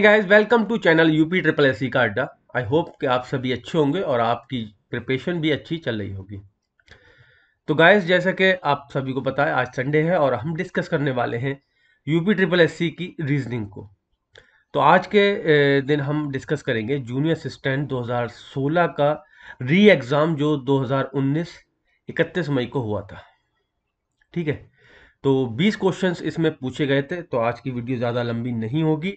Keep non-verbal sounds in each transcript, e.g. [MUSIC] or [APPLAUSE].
Guys welcome to channel UP triple S का अड्डा I hope कि आप सभी अच्छे होंगे और आपकी प्रिपरेशन भी अच्छी चल रही होगी तो गाइस जैसा कि आप सभी को पता है आज संडे है और हम डिस्कस करने वाले हैं यूपी ट्रिपल एस की रीजनिंग को तो आज के दिन हम डिस्कस करेंगे जूनियर असिस्टेंट 2016 का री एग्ज़ाम जो 2019 31 मई को हुआ था ठीक है तो 20 क्वेश्चंस इसमें पूछे गए थे तो आज की वीडियो ज़्यादा लंबी नहीं होगी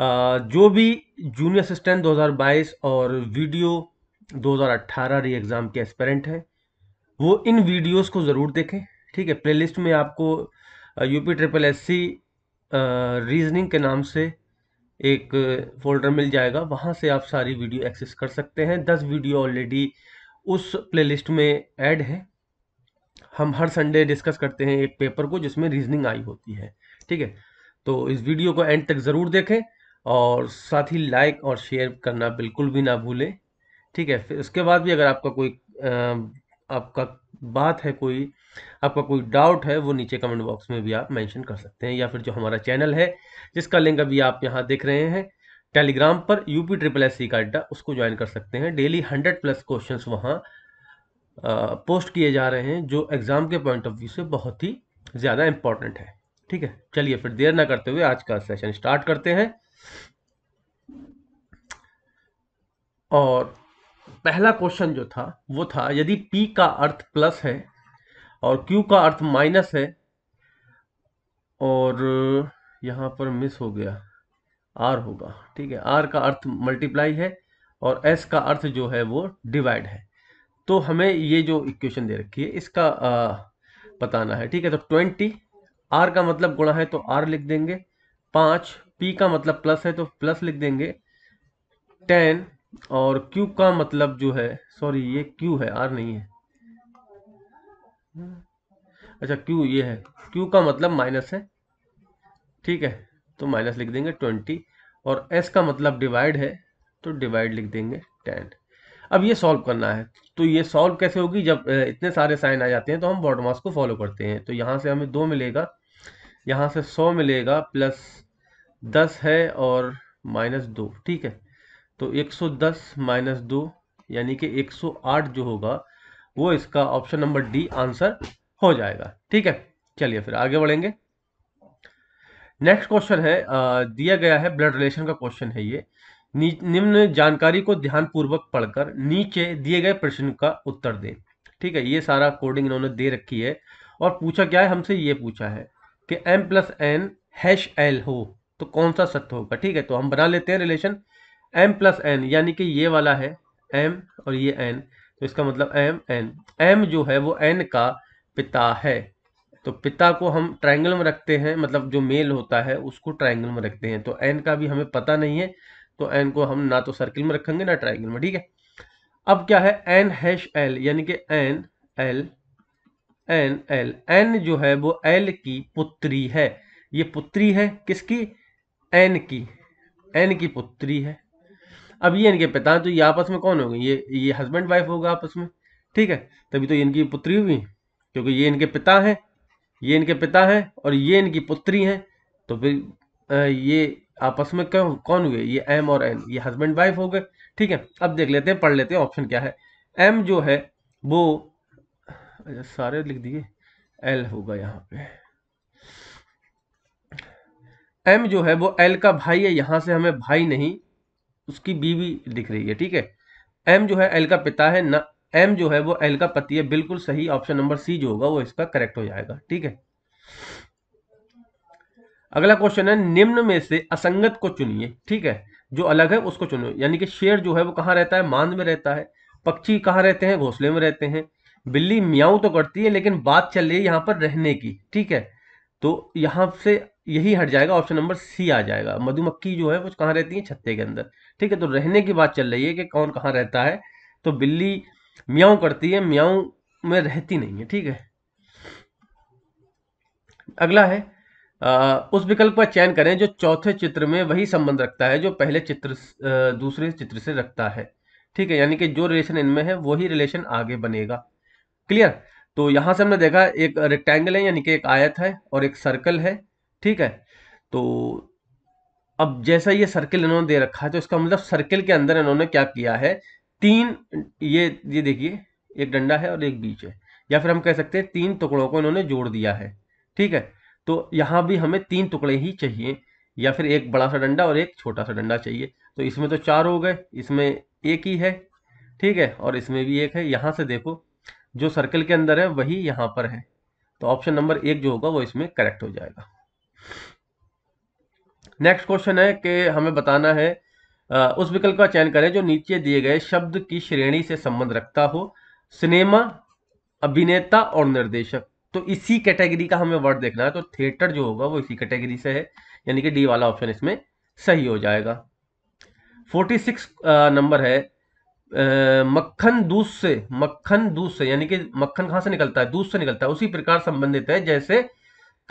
जो भी जूनियर असिस्टेंट 2022 और वीडियो 2018 री एग्ज़ाम के एस्पेरेंट हैं वो इन वीडियोस को ज़रूर देखें ठीक है प्लेलिस्ट में आपको UP triple S C reasoning के नाम से एक फोल्डर मिल जाएगा वहाँ से आप सारी वीडियो एक्सेस कर सकते हैं दस वीडियो ऑलरेडी उस प्लेलिस्ट में ऐड है हम हर संडे डिस्कस करते हैं एक पेपर को जिसमें रीजनिंग आई होती है ठीक है तो इस वीडियो को एंड तक ज़रूर देखें और साथ ही लाइक और शेयर करना बिल्कुल भी ना भूलें ठीक है फिर उसके बाद भी अगर आपका कोई आपका बात है कोई आपका कोई डाउट है वो नीचे कमेंट बॉक्स में भी आप मेंशन कर सकते हैं या फिर जो हमारा चैनल है जिसका लिंक अभी आप यहाँ देख रहे हैं टेलीग्राम पर यूपी ट्रिपल एस सी का अड्डा उसको ज्वाइन कर सकते हैं डेली हंड्रेड प्लस क्वेश्चन वहाँ पोस्ट किए जा रहे हैं जो एग्ज़ाम के पॉइंट ऑफ व्यू से बहुत ही ज़्यादा इम्पॉर्टेंट है ठीक है चलिए फिर देर ना करते हुए आज का सेशन स्टार्ट करते हैं और पहला क्वेश्चन जो था वो था यदि P का अर्थ प्लस है और Q का अर्थ माइनस है और यहाँ पर मिस हो गया आर होगा ठीक है आर का अर्थ मल्टीप्लाई है और एस का अर्थ जो है वो डिवाइड है तो हमें ये जो इक्वेशन दे रखी है इसका आ, बताना है ठीक है तो ट्वेंटी आर का मतलब गुणा है तो आर लिख देंगे पाँच पी का मतलब प्लस है तो प्लस लिख देंगे टेन और क्यू का मतलब जो है सॉरी ये क्यू है आर नहीं है अच्छा क्यू ये है क्यू का मतलब माइनस है ठीक है तो माइनस लिख देंगे ट्वेंटी और एस का मतलब डिवाइड है तो डिवाइड लिख देंगे टेन अब ये सॉल्व करना है तो ये सॉल्व कैसे होगी जब इतने सारे साइन आ जाते हैं तो हम बॉडमास को फॉलो करते हैं तो यहाँ से हमें दो मिलेगा यहाँ से सौ मिलेगा प्लस दस है और माइनस दो ठीक है तो एक सौ दस माइनस दो यानी कि एक सौ आठ जो होगा वो इसका ऑप्शन नंबर डी आंसर हो जाएगा ठीक है चलिए फिर आगे बढ़ेंगे नेक्स्ट क्वेश्चन है आ, दिया गया है ब्लड रिलेशन का क्वेश्चन है ये निम्न जानकारी को ध्यानपूर्वक पढ़कर नीचे दिए गए प्रश्न का उत्तर दें ठीक है ये सारा कोडिंग इन्होंने दे रखी है और पूछा क्या है हमसे ये पूछा है कि m plus N hash L हो तो कौन सा सत्य होगा ठीक है तो हम बना लेते हैं रिलेशन एम प्लस एन यानी कि ये वाला है एम और ये एन तो इसका मतलब एम एन एम जो है वो एन का पिता है तो पिता को हम ट्राइंगल में रखते हैं मतलब जो मेल होता है उसको ट्राइंगल में रखते हैं तो एन का भी हमें पता नहीं है तो एन को हम ना तो सर्किल में रखेंगे ना ट्राइंगल में ठीक है अब क्या है एन हैश एल यानी कि N L N L N जो है वो एल की पुत्री है ये पुत्री है किसकी एन की एन की पुत्री है अब ये इनके पिता तो ये आपस में कौन गए ये ये हस्बैंड वाइफ होगा आपस में ठीक है तभी तो इनकी पुत्री हुई क्योंकि ये इनके पिता हैं ये इनके पिता हैं और ये इनकी पुत्री हैं तो फिर ये आपस में क्यों कौन हुए ये एम और एन ये हस्बैंड वाइफ हो गए ठीक है अब देख लेते हैं पढ़ लेते हैं ऑप्शन क्या है एम जो है वो सारे लिख दिए एल होगा यहाँ पे एम जो है वो एल का भाई है यहाँ से हमें भाई नहीं उसकी बीवी दिख रही है ठीक है एम जो है एल का पिता है ना एम जो है वो एल का पति है बिल्कुल सही ऑप्शन नंबर सी जो होगा वो इसका करेक्ट हो जाएगा ठीक है अगला क्वेश्चन है निम्न में से असंगत को चुनिए ठीक है जो अलग है उसको चुनिए यानी कि शेर जो है वो कहाँ रहता है मांद में रहता है पक्षी कहाँ रहते हैं घोंसले में रहते हैं बिल्ली मियाऊ तो करती है लेकिन बात चल रही है यहाँ पर रहने की ठीक है तो यहाँ से यही हट जाएगा ऑप्शन नंबर सी आ जाएगा मधुमक्खी जो है वो कहाँ रहती है छत्ते के अंदर ठीक है तो रहने की बात चल रही है कि कौन कहाँ रहता है तो बिल्ली म्याऊ करती है म्याऊ में रहती नहीं है ठीक है अगला है आ, उस विकल्प का चयन करें जो चौथे चित्र में वही संबंध रखता है जो पहले चित्र दूसरे चित्र से रखता है ठीक है यानी कि जो रिलेशन इनमें है वही रिलेशन आगे बनेगा क्लियर तो यहां से हमने देखा एक रेक्टेंगल है यानी कि एक आयत है और एक सर्कल है ठीक है तो अब जैसा ये सर्किल इन्होंने दे रखा है तो इसका मतलब सर्किल के अंदर इन्होंने क्या किया है तीन ये ये देखिए एक डंडा है और एक बीच है या फिर हम कह सकते हैं तीन टुकड़ों को इन्होंने जोड़ दिया है ठीक है तो यहाँ भी हमें तीन टुकड़े ही चाहिए या फिर एक बड़ा सा डंडा और एक छोटा सा डंडा चाहिए तो इसमें तो चार हो गए इसमें एक ही है ठीक है और इसमें भी एक है यहाँ से देखो जो सर्कल के अंदर है वही यहाँ पर है तो ऑप्शन नंबर एक जो होगा वो इसमें करेक्ट हो जाएगा नेक्स्ट क्वेश्चन है कि हमें बताना है उस विकल्प का चयन करें जो नीचे दिए गए शब्द की श्रेणी से संबंध रखता हो सिनेमा अभिनेता और निर्देशक तो इसी कैटेगरी का हमें वर्ड देखना है तो थिएटर जो होगा वो इसी कैटेगरी से है यानी कि डी वाला ऑप्शन इसमें सही हो जाएगा 46 नंबर है मक्खन दूध से मक्खन दूध से यानी कि मक्खन कहां से निकलता है दूध से निकलता है उसी प्रकार संबंधित है जैसे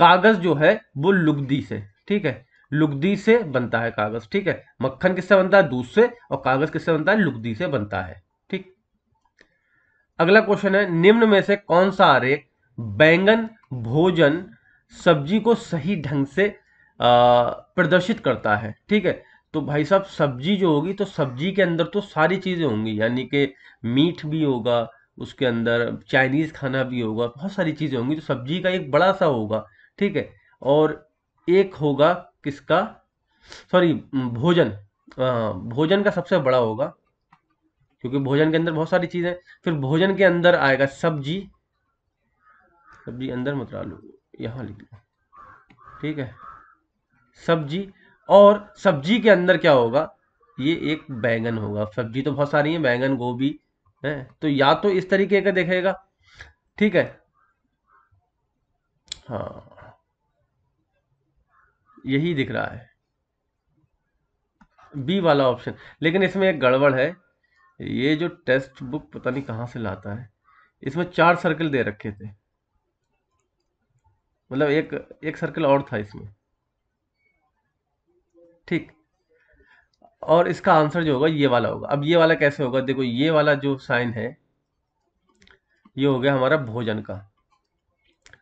कागज जो है वो लुगदी से ठीक है लुगदी से बनता है कागज ठीक है मक्खन किससे बनता है दूध से और कागज किससे बनता है लुगदी से बनता है ठीक अगला क्वेश्चन है निम्न में से कौन सा आरेख बैंगन भोजन सब्जी को सही ढंग से प्रदर्शित करता है ठीक है तो भाई साहब सब्जी जो होगी तो सब्जी के अंदर तो सारी चीज़ें होंगी यानी कि मीट भी होगा उसके अंदर चाइनीज़ खाना भी होगा बहुत सारी चीज़ें होंगी तो सब्जी का एक बड़ा सा होगा ठीक है और एक होगा किसका सॉरी भोजन भोजन का सबसे बड़ा होगा क्योंकि भोजन के अंदर बहुत सारी चीज़ें फिर भोजन के अंदर आएगा सब्जी सब्जी अंदर मत डालो यहां लिख लो ठीक है सब्जी और सब्जी के अंदर क्या होगा ये एक बैंगन होगा सब्जी तो बहुत सारी है बैंगन गोभी है तो या तो इस तरीके का देखेगा ठीक है हाँ यही दिख रहा है बी वाला ऑप्शन लेकिन इसमें एक गड़बड़ है ये जो टेस्ट बुक पता नहीं कहाँ से लाता है इसमें चार सर्कल दे रखे थे मतलब एक एक सर्कल और था इसमें ठीक और इसका आंसर जो होगा ये वाला होगा अब ये वाला कैसे होगा देखो ये वाला जो साइन है ये हो गया हमारा भोजन का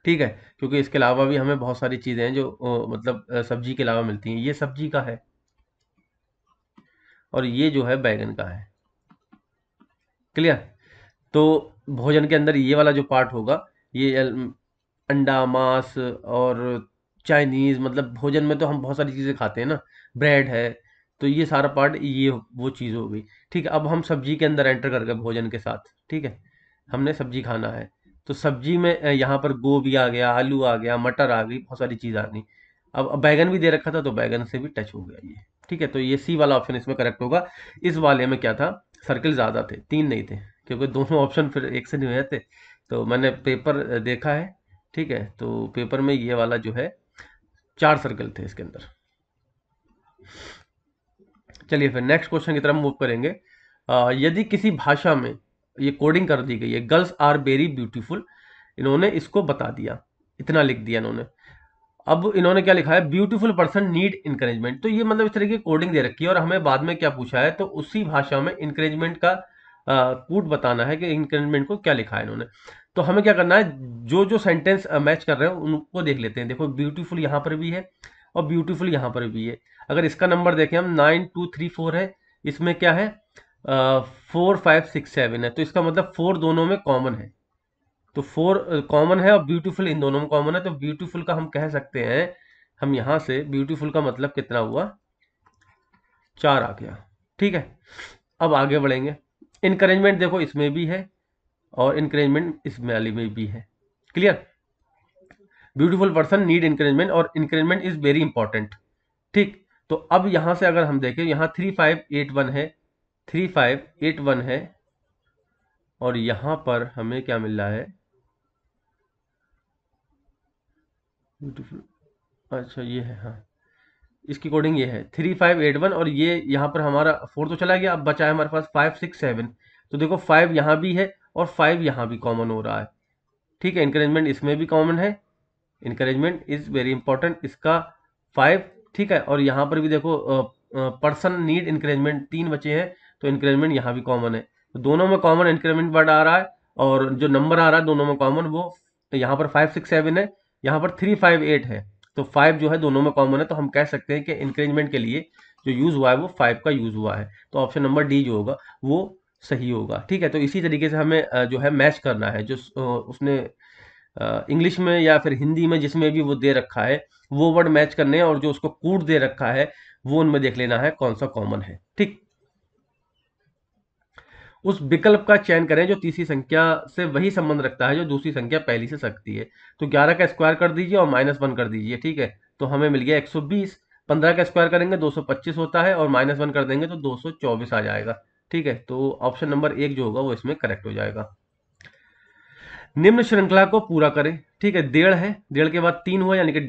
ठीक है क्योंकि इसके अलावा भी हमें बहुत सारी चीज़ें हैं जो ओ, मतलब सब्जी के अलावा मिलती हैं ये सब्जी का है और ये जो है बैगन का है क्लियर तो भोजन के अंदर ये वाला जो पार्ट होगा ये अंडा मांस और चाइनीज़ मतलब भोजन में तो हम बहुत सारी चीज़ें खाते हैं ना ब्रेड है तो ये सारा पार्ट ये वो चीज़ हो गई ठीक है अब हम सब्जी के अंदर एंटर कर गए भोजन के साथ ठीक है हमने सब्जी खाना है तो सब्जी में यहाँ पर गोभी आ गया आलू आ गया मटर आ गई बहुत सारी चीज़ आ गई अब बैगन भी दे रखा था तो बैगन से भी टच हो गया ये ठीक है तो ये सी वाला ऑप्शन इसमें करेक्ट होगा इस वाले में क्या था सर्कल ज़्यादा थे तीन नहीं थे क्योंकि दोनों ऑप्शन फिर एक से नहीं हुए थे तो मैंने पेपर देखा है ठीक है तो पेपर में ये वाला जो है चार सर्कल थे इसके अंदर चलिए फिर नेक्स्ट क्वेश्चन की तरफ मूव करेंगे यदि किसी भाषा में ये कोडिंग कर दी गई है गर्ल्स आर वेरी ब्यूटीफुल इन्होंने इसको बता दिया इतना लिख दिया इन्होंने अब इन्होंने क्या लिखा है ब्यूटीफुल पर्सन नीड इंकरेजमेंट तो ये मतलब इस तरह की कोडिंग दे रखी है और हमें बाद में क्या पूछा है तो उसी भाषा में इंकरेजमेंट का कूट बताना है कि इंकरेजमेंट को क्या लिखा है इन्होंने तो हमें क्या करना है जो जो सेंटेंस मैच कर रहे हैं उनको देख लेते हैं देखो ब्यूटीफुल यहाँ पर भी है और ब्यूटीफुल यहाँ पर भी है अगर इसका नंबर देखें हम नाइन टू थ्री फोर है इसमें क्या है फोर फाइव सिक्स सेवन है तो इसका मतलब फोर दोनों में कॉमन है तो फोर कॉमन है और ब्यूटीफुल इन दोनों में कॉमन है तो ब्यूटीफुल का हम कह सकते हैं हम यहाँ से ब्यूटीफुल का मतलब कितना हुआ चार आ गया ठीक है अब आगे बढ़ेंगे इनकरेजमेंट देखो इसमें भी है और इनकरेजमेंट इस वाली में भी है clear beautiful person need encouragement और इनकरेजमेंट इज वेरी इंपॉर्टेंट ठीक तो अब यहाँ से अगर हम देखें यहाँ थ्री फाइव एट वन है थ्री फाइव एट वन है और यहाँ पर हमें क्या मिल रहा है ब्यूटीफुल अच्छा ये है हाँ इसकी कोडिंग ये है थ्री फाइव एट वन और ये यहाँ पर हमारा फोर तो चला गया अब बचा है हमारे पास फाइव सिक्स सेवन तो देखो फाइव यहाँ भी है और फाइव यहाँ भी कॉमन हो रहा है ठीक है इंकरेजमेंट इसमें भी कॉमन है इंकरेजमेंट इज़ वेरी इंपॉर्टेंट इसका फाइव ठीक है और यहाँ पर भी देखो पर्सन नीड इंकरेजमेंट तीन बचे हैं तो इंक्रीमेंट यहाँ भी कॉमन है तो दोनों में कॉमन इंक्रीमेंट वर्ड आ रहा है और जो नंबर आ रहा है दोनों में कॉमन वो तो यहाँ पर फाइव सिक्स सेवन है यहाँ पर थ्री फाइव एट है तो फाइव जो है दोनों में कॉमन है तो हम कह सकते हैं कि इंक्रीजमेंट के लिए जो यूज़ हुआ है वो फाइव का यूज़ हुआ है तो ऑप्शन नंबर डी जो होगा वो सही होगा ठीक है तो इसी तरीके से हमें जो है मैच करना है जो उसने इंग्लिश में या फिर हिंदी में जिसमें भी वो दे रखा है वो वर्ड मैच करने और जो उसको कूट दे रखा है वो उनमें देख लेना है कौन सा कॉमन है ठीक उस विकल्प का चयन करें जो तीसरी संख्या से वही संबंध रखता है जो दूसरी संख्या पहली से सकती है तो 11 का स्क्वायर कर दीजिए और माइनस वन कर दीजिए ठीक है तो हमें मिल गया 120 15 का स्क्वायर करेंगे 225 होता है और माइनस वन कर देंगे तो 224 आ जाएगा ठीक है तो ऑप्शन नंबर एक जो होगा वो इसमें करेक्ट हो जाएगा निम्न श्रृंखला को पूरा करें ठीक है डेढ़ है डेढ़ के बाद तीन हुआ यानी कि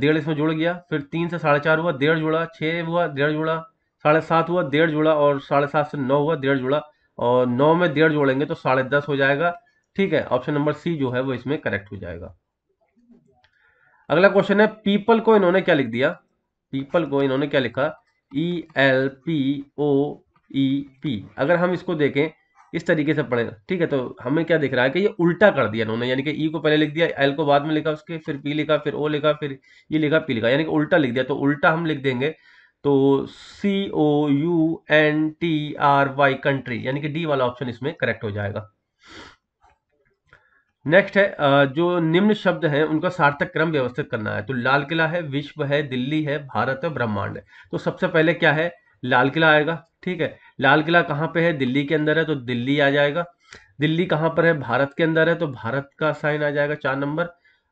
डेढ़ इसमें जुड़ गया फिर तीन से साढ़े चार हुआ डेढ़ जुड़ा छः हुआ डेढ़ जुड़ा साढ़े सात हुआ डेढ़ जुड़ा और साढ़े सात से नौ हुआ डेढ़ जुड़ा और नौ में डेढ़ जोड़ेंगे तो साढ़े दस हो जाएगा ठीक है ऑप्शन नंबर सी जो है वो इसमें करेक्ट हो जाएगा अगला क्वेश्चन है पीपल को इन्होंने क्या लिख दिया पीपल को इन्होंने क्या लिखा E L P O E P अगर हम इसको देखें इस तरीके से पढ़े ठीक है तो हमें क्या दिख रहा है कि ये उल्टा कर दिया इन्होंने यानी कि ई e को पहले लिख दिया एल को बाद में लिखा उसके फिर पी लिखा फिर ओ लिखा फिर ई e लिखा पी लिखा यानी कि उल्टा लिख दिया तो उल्टा हम लिख देंगे तो C O U N T R Y country यानी कि डी वाला ऑप्शन इसमें करेक्ट हो जाएगा नेक्स्ट है जो निम्न शब्द हैं उनका सार्थक क्रम व्यवस्थित करना है तो लाल किला है विश्व है दिल्ली है भारत है ब्रह्मांड है तो सबसे पहले क्या है लाल किला आएगा ठीक है लाल किला कहाँ पे है दिल्ली के अंदर है तो दिल्ली आ जाएगा दिल्ली कहाँ पर है भारत के अंदर है तो भारत का साइन आ जाएगा चार नंबर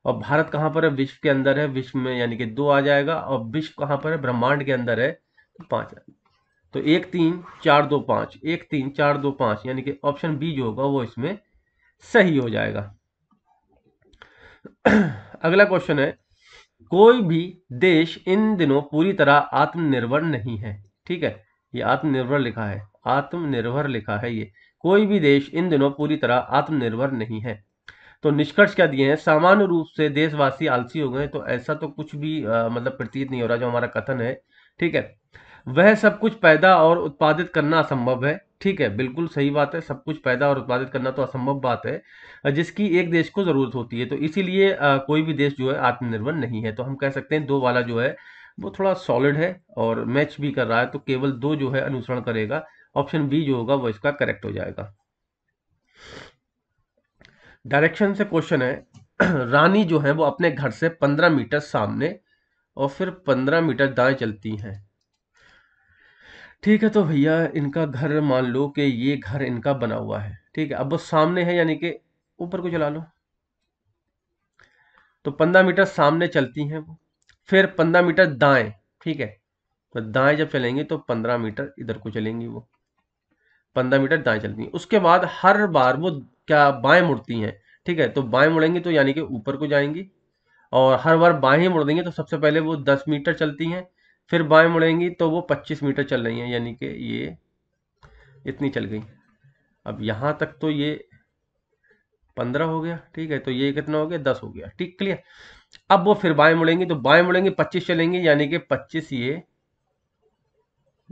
और भारत कहाँ पर है विश्व के अंदर है विश्व में यानी कि दो आ जाएगा और विश्व कहाँ पर है ब्रह्मांड के अंदर है तो पाँच तो एक तीन चार दो पाँच एक तीन चार दो पाँच यानी कि ऑप्शन बी जो होगा वो इसमें सही हो जाएगा [CLEARS THROAT] अगला क्वेश्चन है कोई भी देश इन दिनों पूरी तरह आत्मनिर्भर नहीं है ठीक है ये आत्मनिर्भर लिखा है आत्मनिर्भर लिखा है ये कोई भी देश इन दिनों पूरी तरह आत्मनिर्भर नहीं है तो निष्कर्ष क्या दिए हैं सामान्य रूप से देशवासी आलसी हो गए तो ऐसा तो कुछ भी आ, मतलब प्रतीत नहीं हो रहा जो हमारा कथन है ठीक है वह सब कुछ पैदा और उत्पादित करना असंभव है ठीक है बिल्कुल सही बात है सब कुछ पैदा और उत्पादित करना तो असंभव बात है जिसकी एक देश को ज़रूरत होती है तो इसीलिए कोई भी देश जो है आत्मनिर्भर नहीं है तो हम कह सकते हैं दो वाला जो है वो थोड़ा सॉलिड है और मैच भी कर रहा है तो केवल दो जो है अनुसरण करेगा ऑप्शन बी जो होगा वो इसका करेक्ट हो जाएगा डायरेक्शन से क्वेश्चन है [CLEARS THROAT] रानी जो है वो अपने घर से पंद्रह मीटर सामने और फिर पंद्रह मीटर दाएं चलती हैं ठीक है तो भैया इनका घर मान लो कि ये घर इनका बना हुआ है ठीक है अब वो सामने है यानी कि ऊपर को चला लो तो पंद्रह मीटर सामने चलती हैं वो फिर पंद्रह मीटर दाएं ठीक है तो दाएं जब चलेंगे तो पंद्रह मीटर इधर को चलेंगी वो पंद्रह मीटर दाएं चलती हैं उसके बाद हर बार वो क्या बाएं मुड़ती हैं ठीक है तो बाएं मुड़ेंगी तो यानी कि ऊपर को जाएंगी और हर बार बाएं मुड़ देंगे तो सबसे पहले वो दस मीटर चलती हैं फिर बाएं मुड़ेंगी तो वो पच्चीस मीटर चल रही हैं यानी कि ये इतनी चल गई अब यहाँ तक तो ये पंद्रह हो गया ठीक है तो ये कितना हो गया दस हो गया ठीक क्लियर अब वो फिर बाएं मुड़ेंगी तो बाएं मुड़ेंगी पच्चीस चलेंगी यानी कि पच्चीस ये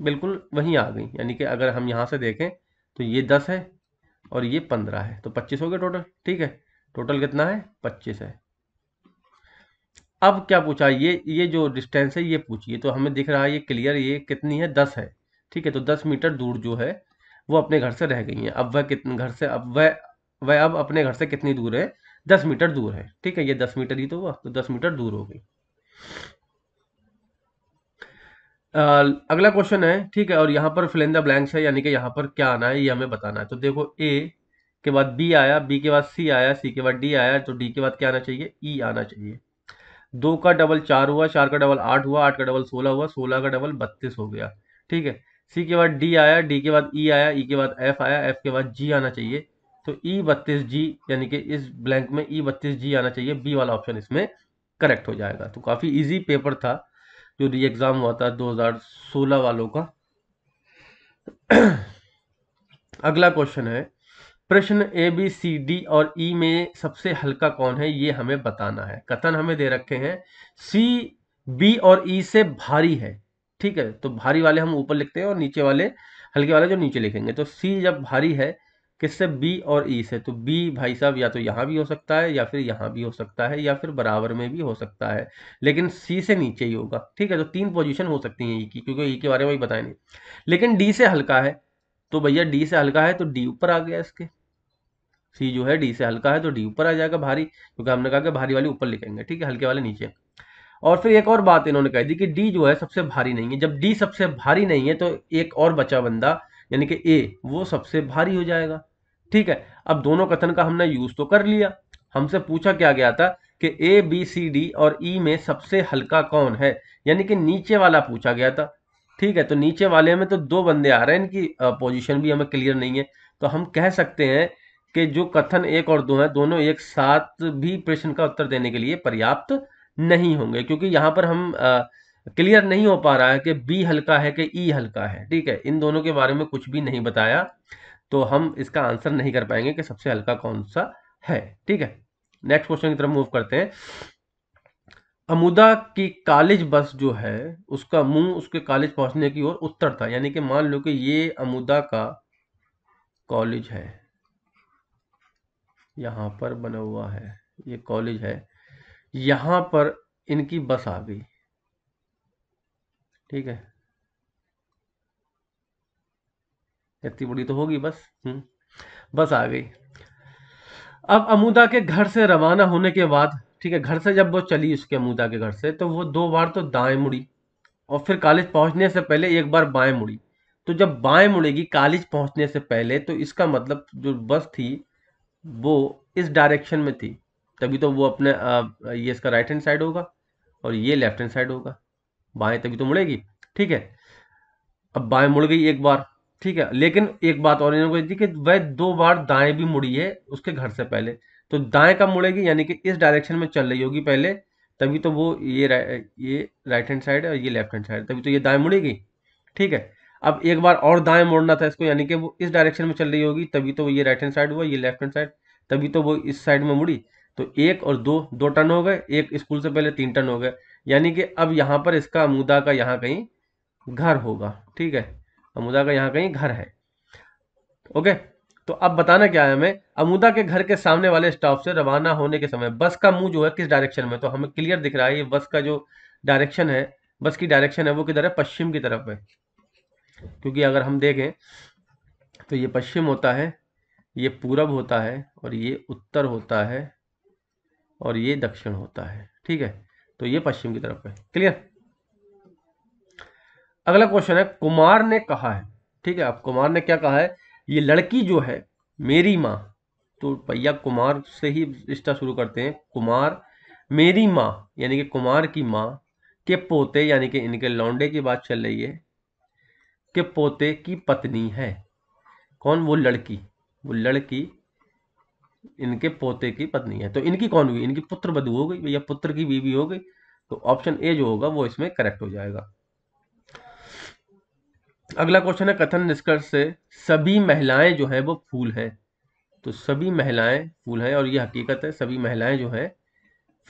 बिल्कुल वहीं आ गई यानी कि अगर हम यहाँ से देखें तो ये दस है और ये पंद्रह है तो पच्चीस हो गया टोटल ठीक है टोटल कितना है पच्चीस है अब क्या पूछा ये ये जो डिस्टेंस है ये पूछिए तो हमें दिख रहा है ये क्लियर ये कितनी है दस है ठीक है तो दस मीटर दूर जो है वो अपने घर से रह गई हैं अब वह कितने घर से अब वह वह अब अपने घर से कितनी दूर है दस मीटर दूर है ठीक है ये दस मीटर ही तो हुआ तो दस मीटर दूर हो गई अगला क्वेश्चन है ठीक है और यहाँ पर फिलिंदा ब्लैंक्स है यानी कि यहाँ पर क्या आना है ये हमें बताना है तो देखो ए के बाद बी आया बी के बाद सी आया सी के बाद डी आया तो डी के बाद क्या आना चाहिए ई e आना चाहिए दो का डबल चार हुआ चार का डबल आठ हुआ आठ का डबल सोलह हुआ सोलह का डबल बत्तीस हो गया ठीक है सी के बाद डी आया डी के बाद ई e आया ई e के बाद एफ आया एफ के बाद जी आना चाहिए तो ई e बत्तीस जी यानी कि इस ब्लैंक में ई e बत्तीस जी आना चाहिए बी वाला ऑप्शन इसमें करेक्ट हो जाएगा तो काफ़ी ईजी पेपर था जो री एग्ज़ाम हुआ था 2016 वालों का अगला क्वेश्चन है प्रश्न ए बी सी डी और ई e में सबसे हल्का कौन है ये हमें बताना है कथन हमें दे रखे हैं सी बी और ई e से भारी है ठीक है तो भारी वाले हम ऊपर लिखते हैं और नीचे वाले हल्के वाले जो नीचे लिखेंगे तो सी जब भारी है किससे बी और ई से तो बी भाई साहब या तो यहाँ भी हो सकता है या फिर यहाँ भी हो सकता है या फिर बराबर में भी हो सकता है लेकिन सी से नीचे ही होगा ठीक है तो तीन पोजीशन हो सकती हैं ई की क्योंकि ई के बारे में बताए नहीं लेकिन डी से हल्का है तो भैया डी से हल्का है तो डी ऊपर आ गया इसके सी जो है डी से हल्का है तो डी ऊपर आ जाएगा भारी क्योंकि हमने कहा कि भारी वाली ऊपर लिखेंगे ठीक है हल्के वाले नीचे और फिर एक और बात इन्होंने कह दी कि डी जो है सबसे भारी नहीं है जब डी सबसे भारी नहीं है तो एक और बचा बंदा यानी कि ए वो सबसे भारी हो जाएगा ठीक है अब दोनों कथन का हमने यूज तो कर लिया हमसे पूछा क्या गया था कि ए बी सी डी और ई e में सबसे हल्का कौन है यानी कि नीचे वाला पूछा गया था ठीक है तो नीचे वाले में तो दो बंदे आ रहे हैं इनकी पोजीशन भी हमें क्लियर नहीं है तो हम कह सकते हैं कि जो कथन एक और दो हैं दोनों एक साथ भी प्रश्न का उत्तर देने के लिए पर्याप्त नहीं होंगे क्योंकि यहाँ पर हम क्लियर नहीं हो पा रहा है कि बी हल्का है कि ई e हल्का है ठीक है इन दोनों के बारे में कुछ भी नहीं बताया तो हम इसका आंसर नहीं कर पाएंगे कि सबसे हल्का कौन सा है ठीक है नेक्स्ट क्वेश्चन की तरफ मूव करते हैं अमुदा की कॉलेज बस जो है उसका मुंह उसके कॉलेज पहुंचने की ओर उत्तर था यानी कि मान लो कि ये अमुदा का कॉलेज है यहां पर बना हुआ है ये कॉलेज है यहां पर इनकी बस आ गई ठीक है इतनी बड़ी तो होगी बस हम्म। बस आ गई अब अमूदा के घर से रवाना होने के बाद ठीक है घर से जब वो चली उसके अमूदा के घर से तो वो दो बार तो दाएं मुड़ी और फिर कॉलेज पहुंचने से पहले एक बार बाएं मुड़ी तो जब बाएं मुड़ेगी कॉलेज पहुंचने से पहले तो इसका मतलब जो बस थी वो इस डायरेक्शन में थी तभी तो वो अपने आ, ये इसका राइट हैंड साइड होगा और ये लेफ्ट हैंड साइड होगा बाएं तभी तो मुड़ेगी ठीक है अब बाएं मुड़ गई एक बार ठीक है लेकिन एक बात और इन्होंने दी कि वह दो बार दाएं भी मुड़ी है उसके घर से पहले तो दाएं कब मुड़ेगी यानी कि इस डायरेक्शन में चल रही होगी पहले तभी तो वो ये रा, ये राइट हैंड साइड है और ये लेफ्ट हैंड साइड तभी तो ये दाएं मुड़ेगी ठीक है अब एक बार और दाएं मुड़ना था इसको यानी कि वो इस डायरेक्शन में चल रही होगी तभी तो ये राइट हैंड साइड हुआ ये लेफ्ट हैंड साइड तभी तो वो इस साइड में मुड़ी तो एक और दो दो टन हो गए एक स्कूल से पहले तीन टन हो गए यानी कि अब यहाँ पर इसका अमूदा का यहाँ कहीं घर होगा ठीक है अमूदा का यहाँ कहीं घर है ओके तो अब बताना क्या है हमें अमूदा के घर के सामने वाले स्टॉप से रवाना होने के समय बस का मुंह जो है किस डायरेक्शन में तो हमें क्लियर दिख रहा है ये बस का जो डायरेक्शन है बस की डायरेक्शन है वो किधर है पश्चिम की तरफ है क्योंकि अगर हम देखें तो ये पश्चिम होता है ये पूरब होता है और ये उत्तर होता है और ये दक्षिण होता है ठीक है तो ये पश्चिम की तरफ है क्लियर अगला क्वेश्चन है कुमार ने कहा है ठीक है अब कुमार ने क्या कहा है ये लड़की जो है मेरी माँ तो भैया कुमार से ही रिश्ता शुरू करते हैं कुमार मेरी माँ यानी कि कुमार की माँ के पोते यानी कि इनके लौंडे की बात चल रही है के पोते की पत्नी है कौन वो लड़की वो लड़की इनके पोते की पत्नी है तो इनकी कौन हुई इनकी पुत्र बधु हो गई भैया पुत्र की बीवी हो गई तो ऑप्शन ए जो होगा वो इसमें करेक्ट हो जाएगा अगला क्वेश्चन है कथन निष्कर्ष से सभी महिलाएं जो हैं वो फूल हैं तो सभी महिलाएं फूल हैं और ये हकीकत है सभी महिलाएं जो हैं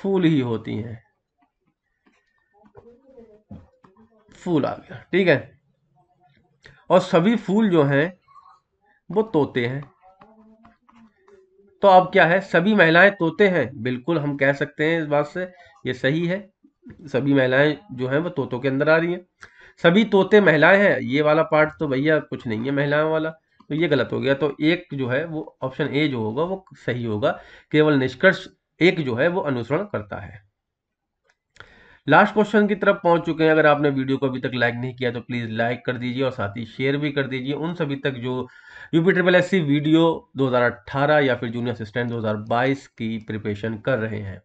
फूल ही होती हैं फूल आ गया ठीक है और सभी फूल जो हैं वो तोते हैं तो अब क्या है सभी महिलाएं तोते हैं बिल्कुल हम कह सकते हैं इस बात से ये सही है सभी महिलाएं जो हैं वो तोतों के अंदर आ रही हैं सभी तोते महिलाएं हैं ये वाला पार्ट तो भैया कुछ नहीं है महिलाएं वाला तो ये गलत हो गया तो एक जो है वो ऑप्शन ए जो होगा वो सही होगा केवल निष्कर्ष एक जो है वो अनुसरण करता है लास्ट क्वेश्चन की तरफ पहुंच चुके हैं अगर आपने वीडियो को अभी तक लाइक नहीं किया तो प्लीज़ लाइक कर दीजिए और साथ ही शेयर भी कर दीजिए उन सभी तक जो यूपी ट्रिपल एस वीडियो 2018 या फिर जूनियर असिस्टेंट 2022 की प्रिपरेशन कर रहे हैं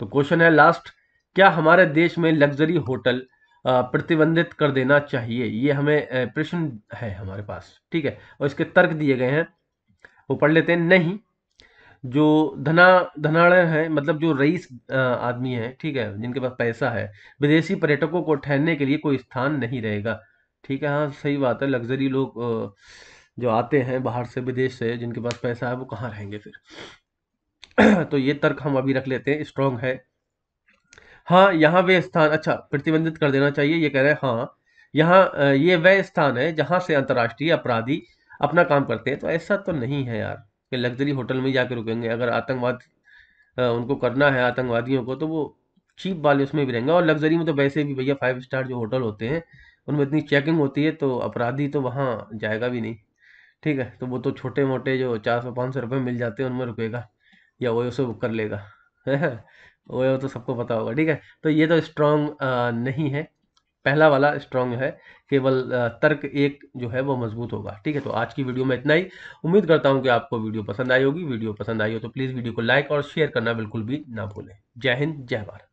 तो क्वेश्चन है लास्ट क्या हमारे देश में लग्जरी होटल प्रतिबंधित कर देना चाहिए ये हमें प्रश्न है हमारे पास ठीक है और इसके तर्क दिए गए हैं वो पढ़ लेते हैं नहीं जो धना धनाड़ है मतलब जो रईस आदमी है ठीक है जिनके पास पैसा है विदेशी पर्यटकों को ठहरने के लिए कोई स्थान नहीं रहेगा ठीक है हाँ सही बात है लग्जरी लोग जो आते हैं बाहर से विदेश से जिनके पास पैसा है वो कहाँ रहेंगे फिर [CLEARS THROAT] तो ये तर्क हम अभी रख लेते हैं स्ट्रॉन्ग है हाँ यहाँ वे स्थान अच्छा प्रतिबंधित कर देना चाहिए ये कह रहे हैं हाँ यहाँ ये वह स्थान है जहाँ से अंतर्राष्ट्रीय अपराधी अपना काम करते हैं तो ऐसा तो नहीं है यार कि लग्जरी होटल में जाके रुकेंगे अगर आतंकवाद उनको करना है आतंकवादियों को तो वो चीप वाले उसमें भी रहेंगे और लग्जरी में तो वैसे भी भैया फाइव स्टार जो होटल होते हैं उनमें इतनी चेकिंग होती है तो अपराधी तो वहाँ जाएगा भी नहीं ठीक है तो वो तो छोटे मोटे जो चार सौ पाँच सौ रुपये मिल जाते हैं उनमें रुकेगा या वो उसे बुक कर लेगा है वो तो सबको पता होगा ठीक है तो ये तो स्ट्रांग नहीं है पहला वाला स्ट्रांग है केवल तर्क एक जो है वो मजबूत होगा ठीक है तो आज की वीडियो में इतना ही उम्मीद करता हूँ कि आपको वीडियो पसंद आई होगी वीडियो पसंद आई हो तो प्लीज़ वीडियो को लाइक और शेयर करना बिल्कुल भी ना भूलें जय हिंद जय भारत